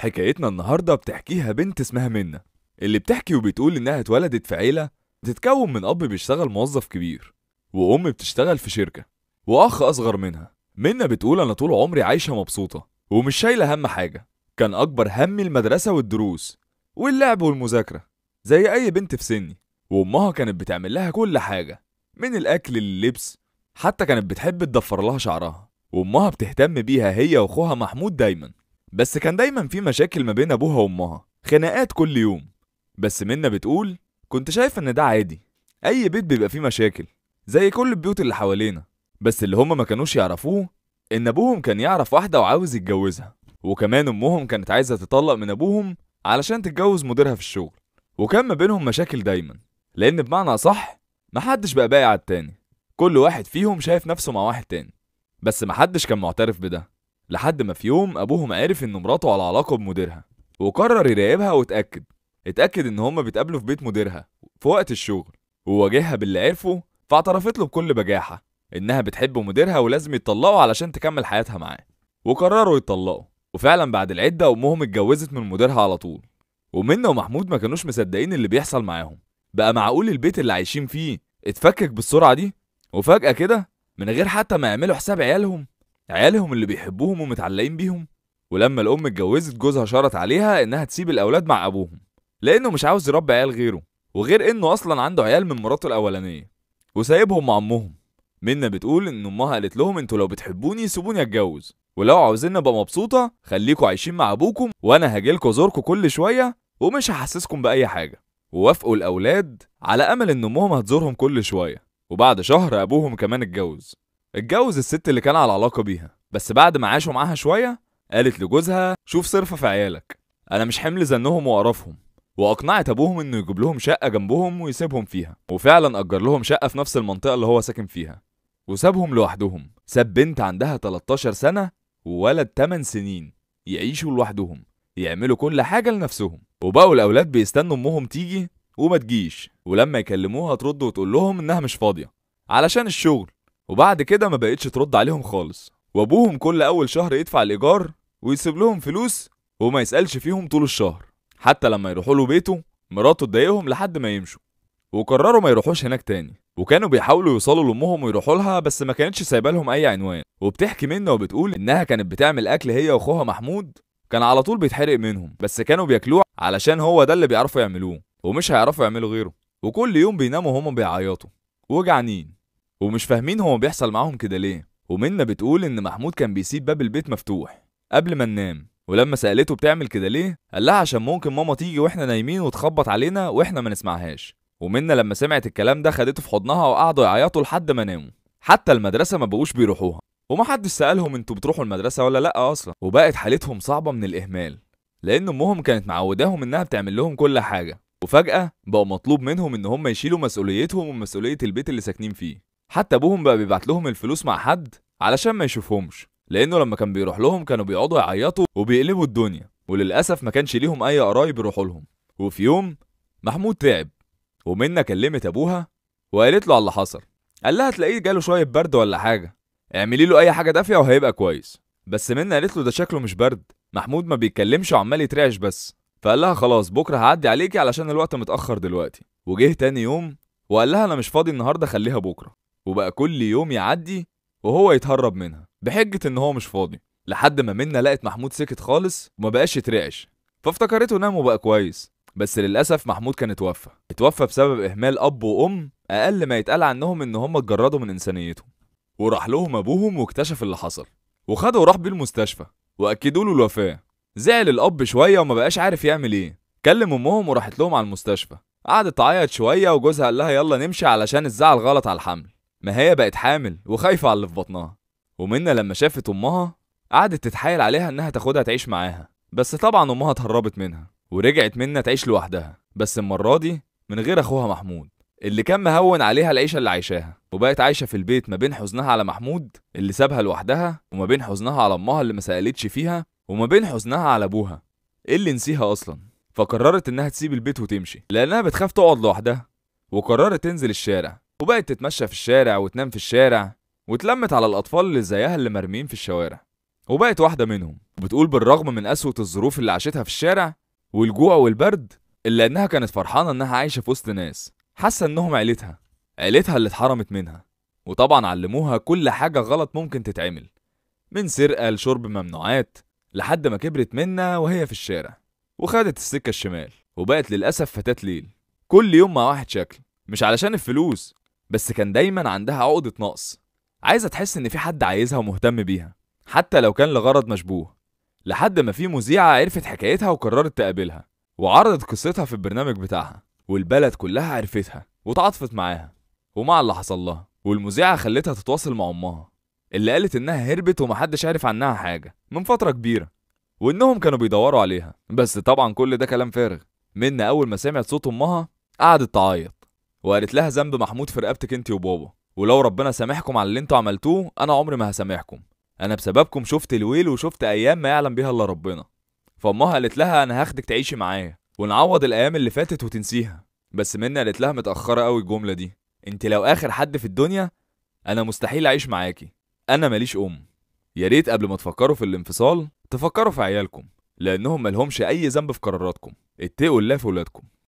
حكايتنا النهارده بتحكيها بنت اسمها منة اللي بتحكي وبتقول انها اتولدت في عيله بتتكون من اب بيشتغل موظف كبير وام بتشتغل في شركه واخ اصغر منها منة بتقول انا طول عمري عايشه مبسوطه ومش شايله هم حاجه كان اكبر همي المدرسه والدروس واللعب والمذاكره زي اي بنت في سني وامها كانت بتعمل لها كل حاجه من الاكل لللبس حتى كانت بتحب تضفر لها شعرها وامها بتهتم بيها هي واخوها محمود دايما بس كان دايما في مشاكل ما بين أبوها وأمها خناقات كل يوم بس منا بتقول كنت شايفة إن ده عادي أي بيت بيبقى فيه مشاكل زي كل البيوت اللي حوالينا بس اللي هما ما كانوش يعرفوه إن أبوهم كان يعرف واحدة وعاوز يتجوزها وكمان أمهم كانت عايزة تطلق من أبوهم علشان تتجوز مديرها في الشغل وكان ما بينهم مشاكل دايما لأن بمعنى أصح محدش بقى بايع التاني كل واحد فيهم شايف نفسه مع واحد تاني بس محدش كان معترف بده لحد ما في يوم ابوهم عرف ان مراته على علاقه بمديرها وقرر يراقبها واتاكد اتاكد ان هما بيتقابلوا في بيت مديرها في وقت الشغل وواجهها باللي عرفه فاعترفت له بكل بجاحه انها بتحب مديرها ولازم يتطلقوا علشان تكمل حياتها معاه وقرروا يتطلقوا وفعلا بعد العده امهم اتجوزت من مديرها على طول ومنى ومحمود ما كانوش مصدقين اللي بيحصل معاهم بقى معقول البيت اللي عايشين فيه اتفكك بالسرعه دي وفجاه كده من غير حتى ما يعملوا حساب عيالهم عيالهم اللي بيحبوهم ومتعلقين بيهم ولما الام اتجوزت جوزها شرط عليها انها تسيب الاولاد مع ابوهم لانه مش عاوز يربي عيال غيره وغير انه اصلا عنده عيال من مراته الاولانيه وسايبهم مع امهم منا بتقول ان امها قالت لهم انتوا لو بتحبوني سيبوني اتجوز ولو عاوزين ابقى مبسوطه خليكوا عايشين مع ابوكم وانا لكم ازوركم كل شويه ومش هحسسكم باي حاجه ووافقوا الاولاد على امل ان امهم هتزورهم كل شويه وبعد شهر ابوهم كمان اتجوز اتجوز الست اللي كان على علاقة بيها بس بعد ما عاشوا معاها شوية قالت لجوزها شوف صرفة في عيالك أنا مش حمل زنهم وقرفهم وأقنعت أبوهم إنه يجيب لهم شقة جنبهم ويسيبهم فيها وفعلا أجر لهم شقة في نفس المنطقة اللي هو ساكن فيها وسابهم لوحدهم ساب بنت عندها 13 سنة وولد 8 سنين يعيشوا لوحدهم يعملوا كل حاجة لنفسهم وبقوا الأولاد بيستنوا أمهم تيجي وما تجيش ولما يكلموها ترد وتقول لهم إنها مش فاضية علشان الشغل وبعد كده ما بقتش ترد عليهم خالص وابوهم كل اول شهر يدفع الايجار ويسيب لهم فلوس وما يسالش فيهم طول الشهر حتى لما يروحوا له بيته مراته تضايقهم لحد ما يمشوا وقرروا ما يروحوش هناك تاني وكانوا بيحاولوا يوصلوا لامهم ويروحوا لها بس ما كانتش سايبه لهم اي عنوان وبتحكي منا وبتقول انها كانت بتعمل اكل هي واخوها محمود كان على طول بيتحرق منهم بس كانوا بياكلوه علشان هو ده اللي بيعرفوا يعملوه ومش هيعرفوا يعملوا غيره وكل يوم بيناموا هما بيعيطوا وجعانين ومش فاهمين هو بيحصل معاهم كده ليه ومنا بتقول ان محمود كان بيسيب باب البيت مفتوح قبل ما ننام ولما سالته بتعمل كده ليه قال لها عشان ممكن ماما تيجي واحنا نايمين وتخبط علينا واحنا ما نسمعهاش ومنا لما سمعت الكلام ده خدته في حضنها وقعدوا يعيطوا لحد ما ناموا حتى المدرسه ما بقوش بيروحوها ومحدش سالهم انتوا بتروحوا المدرسه ولا لا اصلا وبقت حالتهم صعبه من الاهمال لان امهم كانت معوداهم انها بتعمل لهم كل حاجه وفجاه بقى مطلوب منهم ان هم يشيلوا مسؤوليتهم ومسؤوليه البيت اللي ساكنين فيه حتى ابوهم بقى بيبعت لهم الفلوس مع حد علشان ما يشوفهمش لانه لما كان بيروح لهم كانوا بيقعدوا يعيطوا وبيقلبوا الدنيا وللاسف ما كانش ليهم اي قرايب يروحوا لهم وفي يوم محمود تعب ومنى كلمت ابوها وقالت له على اللي حصل قال لها تلاقيه جاله شويه برد ولا حاجه اعملي له اي حاجه دافيه وهيبقى كويس بس منى قالت له ده شكله مش برد محمود ما بيتكلمش وعمال يترعش بس فقال لها خلاص بكره هعدي عليكي علشان الوقت متاخر دلوقتي وجه تاني يوم وقال لها انا مش فاضي النهارده خليها بكره وبقى كل يوم يعدي وهو يتهرب منها بحجة إن هو مش فاضي لحد ما منا لقت محمود سكت خالص وما بقاش يترعش فافتكرته نام وبقى كويس بس للأسف محمود كان اتوفى اتوفى بسبب إهمال أب وأم أقل ما يتقال عنهم إن هم اتجردوا من إنسانيتهم وراح لهم أبوهم واكتشف اللي حصل وخده وراح بيه المستشفى وأكدوا له الوفاة زعل الأب شوية وما بقاش عارف يعمل إيه كلم أمهم وراحت لهم على المستشفى قعدت تعيط شوية وجوزها قال لها يلا نمشي علشان الزعل غلط على الحمل ما هي بقت حامل وخايفة على اللي في بطنها ومنى لما شافت أمها قعدت تتحايل عليها إنها تاخدها تعيش معاها بس طبعا أمها اتهربت منها ورجعت منى تعيش لوحدها بس المرة دي من غير أخوها محمود اللي كان مهون عليها العيشة اللي عايشاها وبقت عايشة في البيت ما بين حزنها على محمود اللي سابها لوحدها وما بين حزنها على أمها اللي ما سألتش فيها وما بين حزنها على أبوها إيه اللي نسيها أصلا فقررت إنها تسيب البيت وتمشي لأنها بتخاف تقعد لوحدها وقررت تنزل الشارع وبقت تتمشى في الشارع وتنام في الشارع واتلمت على الأطفال اللي زيها اللي مرميين في الشوارع وبقت واحدة منهم وبتقول بالرغم من قسوة الظروف اللي عاشتها في الشارع والجوع والبرد إلا إنها كانت فرحانة إنها عايشة في وسط ناس حاسة إنهم عيلتها عيلتها اللي اتحرمت منها وطبعا علموها كل حاجة غلط ممكن تتعمل من سرقة لشرب ممنوعات لحد ما كبرت منا وهي في الشارع وخدت السكة الشمال وبقت للأسف فتاة ليل كل يوم مع واحد شكل مش علشان الفلوس بس كان دايما عندها عقدة نقص عايزة تحس إن في حد عايزها ومهتم بيها حتى لو كان لغرض مشبوه لحد ما في مذيعة عرفت حكايتها وقررت تقابلها وعرضت قصتها في البرنامج بتاعها والبلد كلها عرفتها وتعاطفت معاها ومع اللي حصل لها والمذيعة خلتها تتواصل مع أمها اللي قالت إنها هربت ومحدش عارف عنها حاجة من فترة كبيرة وإنهم كانوا بيدوروا عليها بس طبعا كل ده كلام فارغ منا أول ما سمعت صوت أمها قعدت تعيط وقالت لها ذنب محمود في رقبتك انت وبابا ولو ربنا سامحكم على اللي انتوا عملتوه انا عمري ما هسامحكم انا بسببكم شفت الويل وشفت ايام ما يعلم بيها الا ربنا فامها قالت لها انا هاخدك تعيشي معايا ونعوض الايام اللي فاتت وتنسيها بس منى قالت لها متاخره قوي الجمله دي انت لو اخر حد في الدنيا انا مستحيل اعيش معاكي انا ماليش ام يا ريت قبل ما تفكروا في الانفصال تفكروا في عيالكم لانهم ملهمش اي ذنب في قراراتكم اتقوا الله في ولادكم